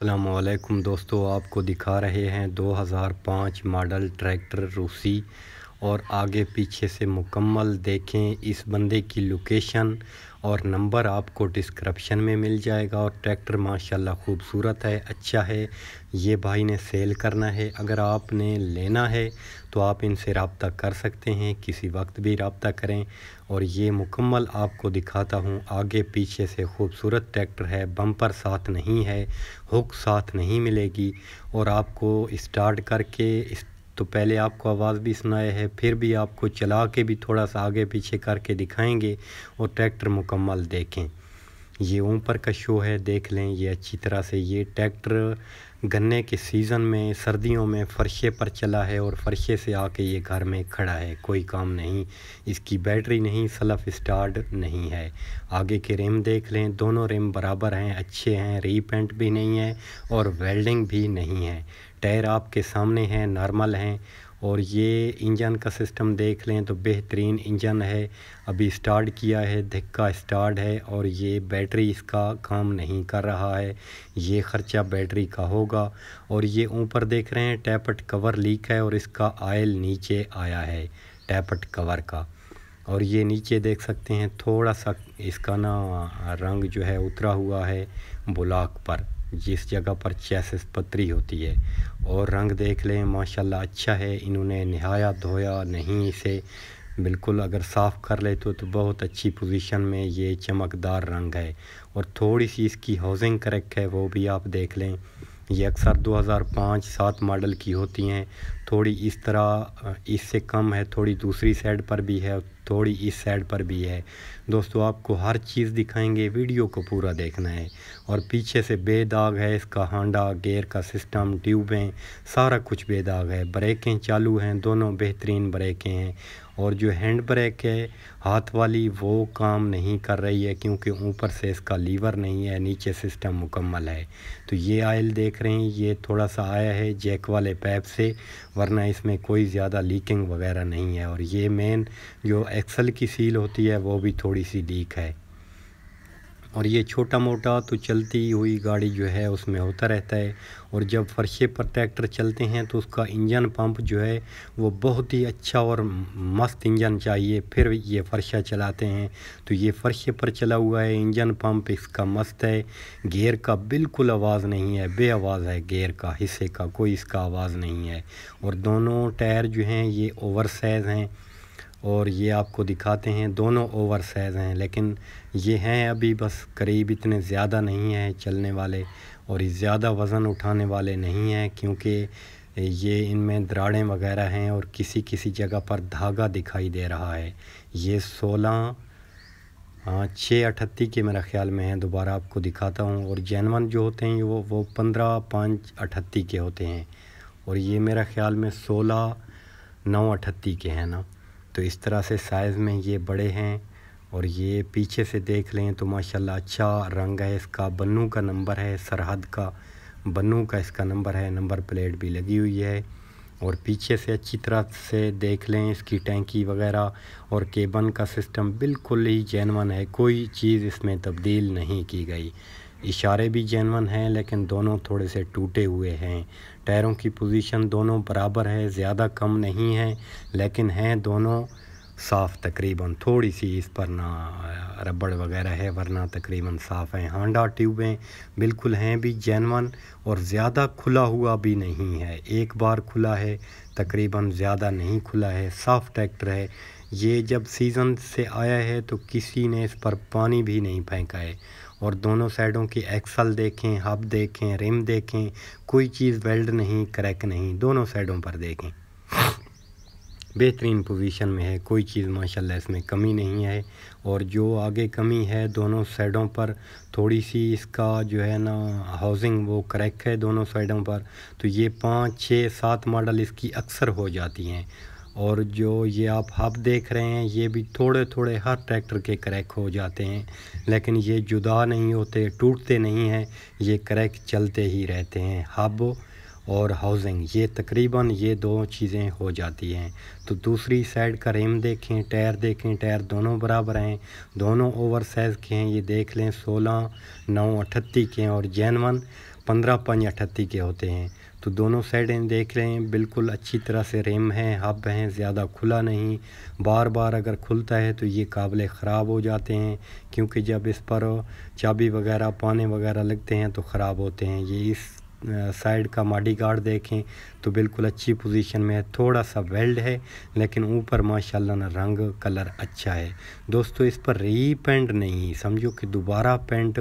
السلام علیکم دوستو آپ کو دکھا رہے ہیں دو ہزار پانچ ماڈل ٹریکٹر روسی اور آگے پیچھے سے مکمل دیکھیں اس بندے کی لوکیشن اور نمبر آپ کو ڈسکرپشن میں مل جائے گا اور ٹریکٹر ماشاءاللہ خوبصورت ہے اچھا ہے یہ بھائی نے سیل کرنا ہے اگر آپ نے لینا ہے تو آپ ان سے رابطہ کر سکتے ہیں کسی وقت بھی رابطہ کریں اور یہ مکمل آپ کو دکھاتا ہوں آگے پیچھے سے خوبصورت ٹریکٹر ہے بمپر ساتھ نہیں ہے ہک ساتھ نہیں ملے گی اور آپ کو اسٹارٹ کر کے اس تو پہلے آپ کو آواز بھی سنائے ہے پھر بھی آپ کو چلا کے بھی تھوڑا سا آگے پیچھے کر کے دکھائیں گے اور ٹریکٹر مکمل دیکھیں یہ اوپر کا شو ہے دیکھ لیں یہ اچھی طرح سے یہ ٹیکٹر گنے کے سیزن میں سردیوں میں فرشے پر چلا ہے اور فرشے سے آ کے یہ گھر میں کھڑا ہے کوئی کام نہیں اس کی بیٹری نہیں سلف اسٹارڈ نہیں ہے آگے کے ریم دیکھ لیں دونوں ریم برابر ہیں اچھے ہیں ری پینٹ بھی نہیں ہے اور ویلڈنگ بھی نہیں ہے ٹائر آپ کے سامنے ہیں نارمل ہیں اور یہ انجن کا سسٹم دیکھ لیں تو بہترین انجن ہے ابھی سٹارڈ کیا ہے دھکا سٹارڈ ہے اور یہ بیٹری اس کا کام نہیں کر رہا ہے یہ خرچہ بیٹری کا ہوگا اور یہ اوپر دیکھ رہے ہیں ٹیپٹ کور لیک ہے اور اس کا آئل نیچے آیا ہے ٹیپٹ کور کا اور یہ نیچے دیکھ سکتے ہیں تھوڑا سا اس کا نا رنگ جو ہے اترا ہوا ہے بلاک پر جس جگہ پر چیسس پتری ہوتی ہے اور رنگ دیکھ لیں ماشاءاللہ اچھا ہے انہوں نے نہایا دھویا نہیں اسے بالکل اگر صاف کر لے تو بہت اچھی پوزیشن میں یہ چمکدار رنگ ہے اور تھوڑی سی اس کی ہاؤزنگ کریک ہے وہ بھی آپ دیکھ لیں یہ اکثر دو ہزار پانچ سات ماڈل کی ہوتی ہیں تھوڑی اس طرح اس سے کم ہے تھوڑی دوسری سیڈ پر بھی ہے تھوڑی اس سائڈ پر بھی ہے دوستو آپ کو ہر چیز دکھائیں گے ویڈیو کو پورا دیکھنا ہے اور پیچھے سے بے داغ ہے اس کا ہانڈا گیئر کا سسٹم ٹیوبیں سارا کچھ بے داغ ہے بریکیں چالو ہیں دونوں بہترین بریکیں ہیں اور جو ہینڈ بریک ہے ہاتھ والی وہ کام نہیں کر رہی ہے کیونکہ اوپر سے اس کا لیور نہیں ہے نیچے سسٹم مکمل ہے تو یہ آئل دیکھ رہے ہیں یہ تھوڑا سا آیا ہے جیک والے پیپ سے ورنہ اس میں کوئی زیادہ لیکنگ وغیرہ نہیں ہے اور یہ مین جو ایکسل کی سیل ہوتی ہے وہ بھی تھوڑی سی لیک ہے اور یہ چھوٹا موٹا تو چلتی ہوئی گاڑی جو ہے اس میں ہوتا رہتا ہے اور جب فرشے پر ٹریکٹر چلتے ہیں تو اس کا انجن پمپ جو ہے وہ بہت ہی اچھا اور مست انجن چاہیے پھر یہ فرشہ چلاتے ہیں تو یہ فرشے پر چلا ہوا ہے انجن پمپ اس کا مست ہے گیئر کا بالکل آواز نہیں ہے بے آواز ہے گیئر کا حصے کا کوئی اس کا آواز نہیں ہے اور دونوں ٹائر جو ہیں یہ اوور سائز ہیں اور یہ آپ کو دکھاتے ہیں دونوں اوور سائز ہیں لیکن یہ ہیں ابھی بس قریب اتنے زیادہ نہیں ہیں چلنے والے اور زیادہ وزن اٹھانے والے نہیں ہیں کیونکہ یہ ان میں دراڑیں وغیرہ ہیں اور کسی کسی جگہ پر دھاگا دکھائی دے رہا ہے یہ سولہ ہاں، چھ اٹھتی کے میرا خیال میں ہیں دوبارہ آپ کو دکھاتا ہوں اور جینون جو ہوتے ہیں وہ وہ پندرہ پانچ اٹھتی کے ہوتے ہیں اور یہ میرا خیال میں سولہ نو اٹھتی کے ہیں نا تو اس طرح سے سائز میں یہ بڑے ہیں اور یہ پیچھے سے دیکھ لیں تو ماشاءاللہ اچھا رنگ ہے اس کا بنو کا نمبر ہے سرحد کا بنو کا اس کا نمبر ہے نمبر پلیٹ بھی لگی ہوئی ہے اور پیچھے سے اچھی طرح سے دیکھ لیں اس کی ٹینکی وغیرہ اور کیبن کا سسٹم بالکل ہی جینون ہے کوئی چیز اس میں تبدیل نہیں کی گئی اشارے بھی جینون ہیں لیکن دونوں تھوڑے سے ٹوٹے ہوئے ہیں ٹائروں کی پوزیشن دونوں برابر ہے زیادہ کم نہیں ہیں لیکن ہیں دونوں صاف تقریباً تھوڑی سی اس پر نہ ربڑ وغیرہ ہے ورنہ تقریباً صاف ہیں ہانڈا ٹیوبیں بالکل ہیں بھی جینون اور زیادہ کھلا ہوا بھی نہیں ہے ایک بار کھلا ہے تقریباً زیادہ نہیں کھلا ہے صاف ٹریکٹر ہے یہ جب سیزن سے آیا ہے تو کسی نے اس پر پانی بھی نہیں پھینکا ہے اور دونوں سائڈوں کی ایکسل دیکھیں ہب دیکھیں رم دیکھیں کوئی چیز ویلڈ نہیں کریک نہیں دونوں سائڈوں پر دیکھیں بہترین پوزیشن میں ہے کوئی چیز ماشاءاللہ اس میں کمی نہیں ہے اور جو آگے کمی ہے دونوں سائڈوں پر تھوڑی سی اس کا جو ہے نا ہاؤزنگ وہ کریک ہے دونوں سائڈوں پر تو یہ پانچ چھ سات ماڈل اس کی اکثر ہو جاتی ہیں اور جو یہ آپ ہب دیکھ رہے ہیں یہ بھی تھوڑے تھوڑے ہر ٹریکٹر کے کریک ہو جاتے ہیں لیکن یہ جدا نہیں ہوتے ٹوٹتے نہیں ہیں یہ کریک چلتے ہی رہتے ہیں ہب اور ہاؤزنگ یہ تقریباً یہ دو چیزیں ہو جاتی ہیں تو دوسری سائڈ کا ریم دیکھیں ٹائر دیکھیں ٹائر دونوں برابر ہیں دونوں اوور سائز کے ہیں یہ دیکھ لیں سولہ نو اٹھتی کے ہیں اور جینون پندرہ پنج اٹھتی کے ہوتے ہیں تو دونوں سائڈیں دیکھ لیں بالکل اچھی طرح سے ریم ہیں ہب ہیں زیادہ کھلا نہیں بار بار اگر کھلتا ہے تو یہ قابل خراب ہو جاتے ہیں کیونکہ جب اس پر چابی وغیرہ پانے وغیرہ لگتے ہیں تو خراب ہوتے ہیں یہ اس سائیڈ کا ماڈی گارڈ دیکھیں تو بالکل اچھی پوزیشن میں ہے تھوڑا سا ویلڈ ہے لیکن اوپر ماشاءاللہ اللہ نا رنگ کلر اچھا ہے دوستو اس پر ری پینٹ نہیں سمجھو کہ دوبارہ پینٹ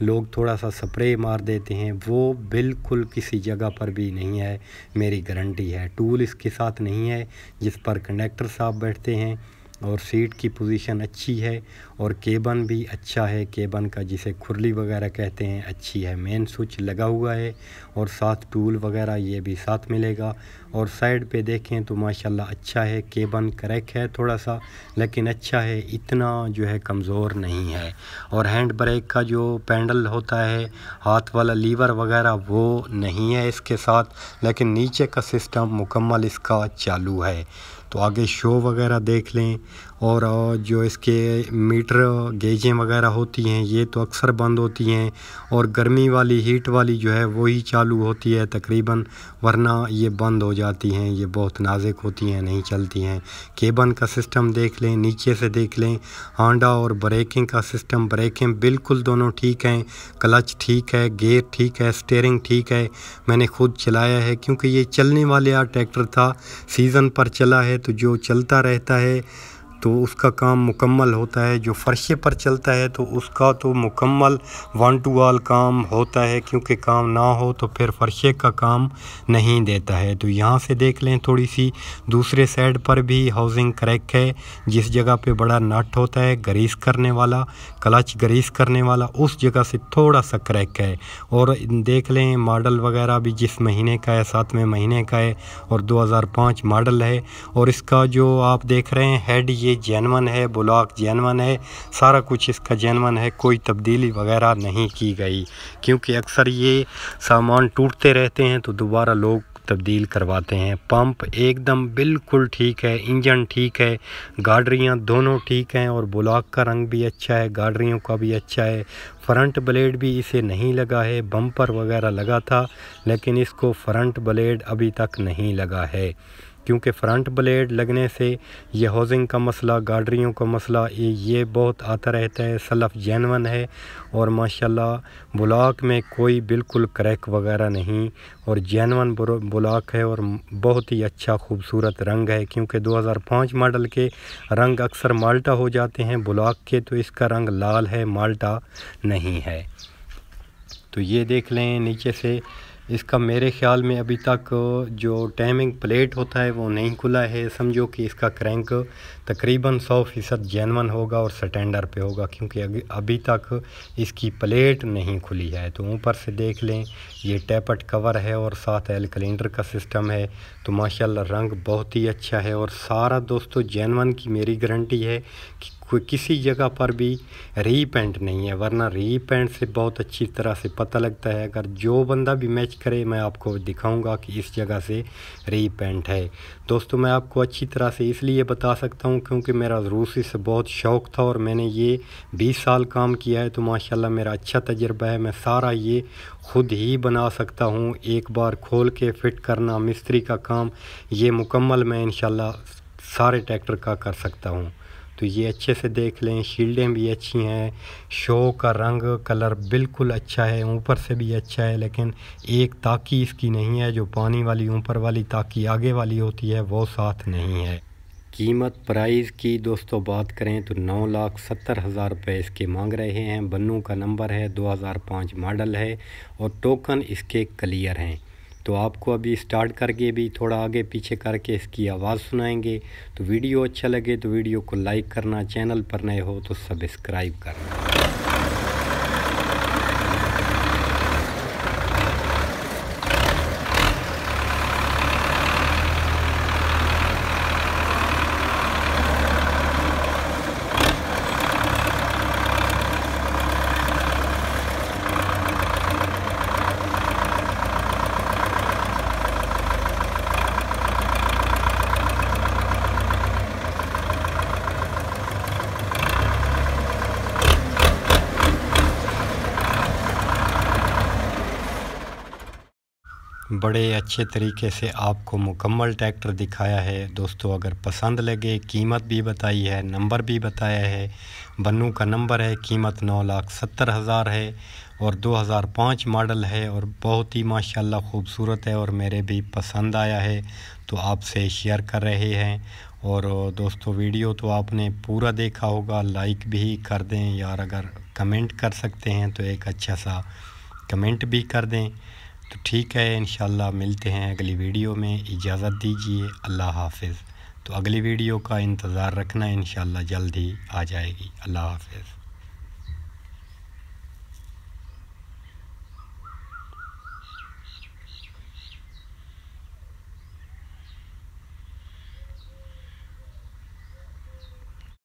لوگ تھوڑا سا سپرے مار دیتے ہیں وہ بالکل کسی جگہ پر بھی نہیں ہے میری گارنٹی ہے ٹول اس کے ساتھ نہیں ہے جس پر کنڈیکٹر صاحب بیٹھتے ہیں اور سیٹ کی پوزیشن اچھی ہے اور کیبن بھی اچھا ہے کیبن کا جسے کھرلی وغیرہ کہتے ہیں اچھی ہے مین سوئچ لگا ہوا ہے اور ساتھ ٹول وغیرہ یہ بھی ساتھ ملے گا اور سائیڈ پہ دیکھیں تو ماشاءاللہ اچھا ہے کیبن کریک ہے تھوڑا سا لیکن اچھا ہے اتنا جو ہے کمزور نہیں ہے اور ہینڈ بریک کا جو پینڈل ہوتا ہے ہاتھ والا لیور وغیرہ وہ نہیں ہے اس کے ساتھ لیکن نیچے کا سسٹم مکمل اس کا چالو ہے تو آگے شو وغیرہ دیکھ لیں اور جو اس کے میٹر گیجیں وغیرہ ہوتی ہیں یہ تو اکثر بند ہوتی ہیں اور گرمی والی ہیٹ والی جو ہے وہی چالو ہوتی ہے تقریباً ورنہ یہ بند ہو جاتی ہیں یہ بہت نازک ہوتی ہیں نہیں چلتی ہیں کیبن کا سسٹم دیکھ لیں نیچے سے دیکھ لیں ہانڈا اور بریکنگ کا سسٹم بریکنگ بالکل دونوں ٹھیک ہیں کلچ ٹھیک ہے گیئر ٹھیک ہے اسٹیئرنگ ٹھیک ہے میں نے خود چلایا ہے کیونکہ یہ چلنے والے ٹریکٹر تھا سیزن پر چلا ہے تو جو چلتا رہتا ہے تو اس کا کام مکمل ہوتا ہے جو فرشے پر چلتا ہے تو اس کا تو مکمل ون ٹو آل کام ہوتا ہے کیونکہ کام نہ ہو تو پھر فرشے کا کام نہیں دیتا ہے تو یہاں سے دیکھ لیں تھوڑی سی دوسرے سائڈ پر بھی ہاؤزنگ کریک ہے جس جگہ پہ بڑا نٹ ہوتا ہے گریس کرنے والا کلچ گریس کرنے والا اس جگہ سے تھوڑا سا کریک ہے اور دیکھ لیں ماڈل وغیرہ بھی جس مہینے کا ہے ساتویں مہینے کا ہے اور دو ہزار پانچ ماڈل ہے اور اس کا جو آپ دیکھ رہے ہیں ہیڈ یہ یہ جینون ہے بلاک جینون ہے سارا کچھ اس کا جینون ہے کوئی تبدیلی وغیرہ نہیں کی گئی کیونکہ اکثر یہ سامان ٹوٹتے رہتے ہیں تو دوبارہ لوگ تبدیل کرواتے ہیں پمپ ایک دم بالکل ٹھیک ہے انجن ٹھیک ہے گاڑریاں دونوں ٹھیک ہیں اور بلاک کا رنگ بھی اچھا ہے گاڑریوں کا بھی اچھا ہے فرنٹ بلیڈ بھی اسے نہیں لگا ہے بمپر وغیرہ لگا تھا لیکن اس کو فرنٹ بلیڈ ابھی تک نہیں لگا ہے کیونکہ فرنٹ بلیڈ لگنے سے یہ ہاؤزنگ کا مسئلہ گاڈریوں کا مسئلہ یہ بہت آتا رہتا ہے سلف جینون ہے اور ماشاءاللہ اللہ بلاک میں کوئی بالکل کریک وغیرہ نہیں اور جینون بلاک ہے اور بہت ہی اچھا خوبصورت رنگ ہے کیونکہ دو ہزار پانچ ماڈل کے رنگ اکثر مالٹا ہو جاتے ہیں بلاک کے تو اس کا رنگ لال ہے مالٹا نہیں ہے تو یہ دیکھ لیں نیچے سے اس کا میرے خیال میں ابھی تک جو ٹیمنگ پلیٹ ہوتا ہے وہ نہیں کھلا ہے سمجھو کہ اس کا کرینک تقریباً سو فیصد جینون ہوگا اور سٹینڈر پہ ہوگا کیونکہ ابھی تک اس کی پلیٹ نہیں کھلی ہے تو اوپر سے دیکھ لیں یہ ٹیپٹ کور ہے اور ساتھ ایل کلینڈر کا سسٹم ہے تو ماشاءاللہ رنگ بہت ہی اچھا ہے اور سارا دوستو جینون کی میری گارنٹی ہے کہ کوئی کسی جگہ پر بھی ری پینٹ نہیں ہے ورنہ ری پینٹ سے بہت اچھی طرح سے پتہ لگتا ہے اگر جو بندہ بھی میچ کرے میں آپ کو دکھاؤں گا کہ اس جگہ سے ری پینٹ ہے دوستو میں آپ کو اچھی طرح سے اس لیے بتا سکتا ہوں کیونکہ میرا روسی سے بہت شوق تھا اور میں نے یہ بیس سال کام کیا ہے تو ماشاءاللہ اللہ میرا اچھا تجربہ ہے میں سارا یہ خود ہی بنا سکتا ہوں ایک بار کھول کے فٹ کرنا مستری کا کام یہ مکمل میں انشاءاللہ سارے ٹریکٹر کا کر سکتا ہوں تو یہ اچھے سے دیکھ لیں شیلڈیں بھی اچھی ہیں شو کا رنگ کلر بالکل اچھا ہے اوپر سے بھی اچھا ہے لیکن ایک تاکی اس کی نہیں ہے جو پانی والی اوپر والی تاکی آگے والی ہوتی ہے وہ ساتھ نہیں ہے قیمت پرائز کی دوستو بات کریں تو نو لاکھ ستر ہزار روپے اس کے مانگ رہے ہیں بنو کا نمبر ہے دو ہزار پانچ ماڈل ہے اور ٹوکن اس کے کلیئر ہیں تو آپ کو ابھی سٹارٹ کر کے بھی تھوڑا آگے پیچھے کر کے اس کی آواز سنائیں گے تو ویڈیو اچھا لگے تو ویڈیو کو لائک کرنا چینل پر نئے ہو تو سبسکرائب کرنا بڑے اچھے طریقے سے آپ کو مکمل ٹریکٹر دکھایا ہے دوستو اگر پسند لگے قیمت بھی بتائی ہے نمبر بھی بتایا ہے بنو کا نمبر ہے قیمت نو لاکھ ستر ہزار ہے اور دو ہزار پانچ ماڈل ہے اور بہت ہی ماشاءاللہ خوبصورت ہے اور میرے بھی پسند آیا ہے تو آپ سے شیئر کر رہے ہیں اور دوستو ویڈیو تو آپ نے پورا دیکھا ہوگا لائک بھی کر دیں یار اگر کمنٹ کر سکتے ہیں تو ایک اچھا سا کمنٹ بھی کر دیں تو ٹھیک ہے انشاءاللہ ملتے ہیں اگلی ویڈیو میں اجازت دیجیے اللہ حافظ تو اگلی ویڈیو کا انتظار رکھنا انشاءاللہ جلد ہی آ جائے گی اللہ حافظ